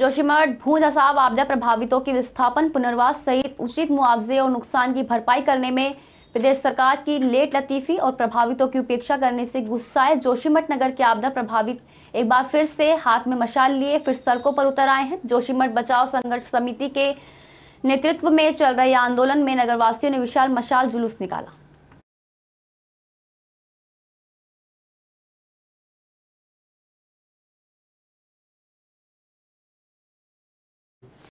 जोशीमठ भूज असाब आपदा प्रभावितों की विस्थापन पुनर्वास सहित उचित मुआवजे और नुकसान की भरपाई करने में प्रदेश सरकार की लेट लतीफी और प्रभावितों की उपेक्षा करने से गुस्साए जोशीमठ नगर के आपदा प्रभावित एक बार फिर से हाथ में मशाल लिए फिर सड़कों पर उतर आए हैं जोशीमठ बचाव संघर्ष समिति के नेतृत्व में चल रहे आंदोलन में नगरवासियों ने विशाल मशाल जुलूस निकाला